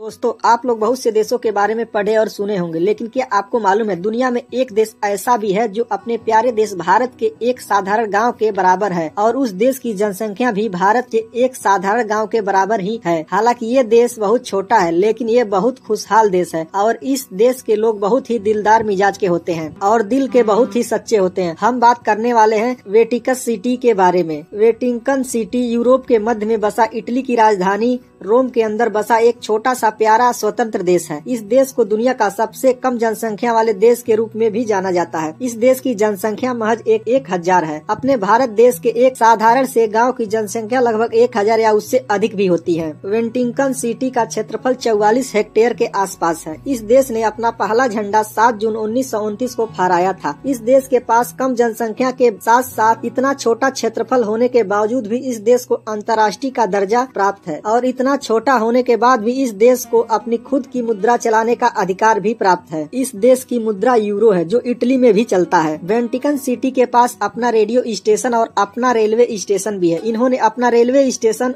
दोस्तों आप लोग बहुत से देशों के बारे में पढ़े और सुने होंगे लेकिन क्या आपको मालूम है दुनिया में एक देश ऐसा भी है जो अपने प्यारे देश भारत के एक साधारण गांव के बराबर है और उस देश की जनसंख्या भी भारत के एक साधारण गांव के बराबर ही है हालांकि ये देश बहुत छोटा है लेकिन ये बहुत खुशहाल देश है और इस देश के लोग बहुत ही दिलदार मिजाज के होते हैं और दिल के बहुत ही सच्चे होते हैं हम बात करने वाले है वेटिकस सिटी के बारे में वेटिंकन सिटी यूरोप के मध्य में बसा इटली की राजधानी रोम के अंदर बसा एक छोटा सा प्यारा स्वतंत्र देश है इस देश को दुनिया का सबसे कम जनसंख्या वाले देश के रूप में भी जाना जाता है इस देश की जनसंख्या महज एक एक हजार है अपने भारत देश के एक साधारण से गांव की जनसंख्या लगभग एक हजार या उससे अधिक भी होती है वेंटिंगटन सिटी का क्षेत्रफल चौवालीस हेक्टेयर के आस है इस देश ने अपना पहला झंडा सात जून उन्नीस को फहराया था इस देश के पास कम जनसंख्या के साथ साथ इतना छोटा क्षेत्रफल होने के बावजूद भी इस देश को अंतर्राष्ट्रीय का दर्जा प्राप्त है और इतना इतना छोटा होने के बाद भी इस देश को अपनी खुद की मुद्रा चलाने का अधिकार भी प्राप्त है इस देश की मुद्रा यूरो है जो इटली में भी चलता है वेंटिकन सिटी के पास अपना रेडियो स्टेशन और अपना रेलवे स्टेशन भी है इन्होंने अपना रेलवे स्टेशन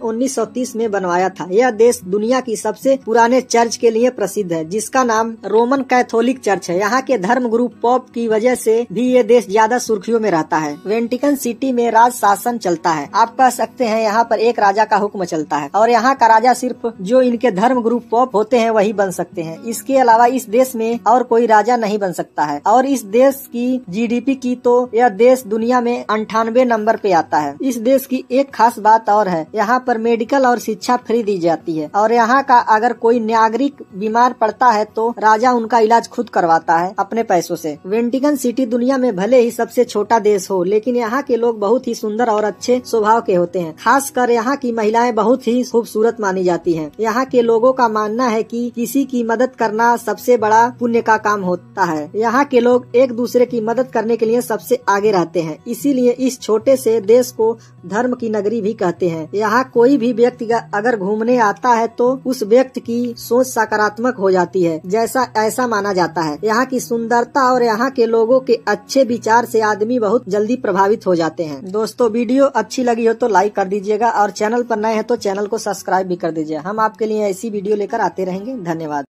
तीस में बनवाया था यह देश दुनिया की सबसे पुराने चर्च के लिए प्रसिद्ध है जिसका नाम रोमन कैथोलिक चर्च है यहाँ के धर्म गुरु पॉप की वजह से भी ये देश ज्यादा सुर्खियों में रहता है वेंटिकन सिटी में राज शासन चलता है आप कह सकते हैं यहाँ पर एक राजा का हुक्म चलता है और यहाँ का राजा सिर्फ जो इनके धर्म गुरु पॉप होते हैं वही बन सकते हैं इसके अलावा इस देश में और कोई राजा नहीं बन सकता है और इस देश की जीडीपी की तो यह देश दुनिया में अंठानवे नंबर पे आता है इस देश की एक खास बात और है यहाँ पर मेडिकल और शिक्षा फ्री दी जाती है और यहाँ का अगर कोई नागरिक बीमार पड़ता है तो राजा उनका इलाज खुद करवाता है अपने पैसों से वेंटिगन सिटी दुनिया में भले ही सबसे छोटा देश हो लेकिन यहाँ के लोग बहुत ही सुंदर और अच्छे स्वभाव के होते हैं खासकर यहाँ की महिलाएं बहुत ही खूबसूरत मानी जाती है यहाँ के लोगों का मानना है कि किसी की मदद करना सबसे बड़ा पुण्य का काम होता है यहाँ के लोग एक दूसरे की मदद करने के लिए सबसे आगे रहते हैं इसीलिए इस छोटे से देश को धर्म की नगरी भी कहते हैं यहाँ कोई भी व्यक्ति अगर घूमने आता है तो उस व्यक्ति की सोच सकारात्मक हो जाती है जैसा ऐसा माना जाता है यहाँ की सुंदरता और यहाँ के लोगों के अच्छे विचार से आदमी बहुत जल्दी प्रभावित हो जाते हैं दोस्तों वीडियो अच्छी लगी हो तो लाइक कर दीजिएगा और चैनल पर नए हैं तो चैनल को सब्सक्राइब भी कर दीजिए हम आपके लिए ऐसी वीडियो लेकर आते रहेंगे धन्यवाद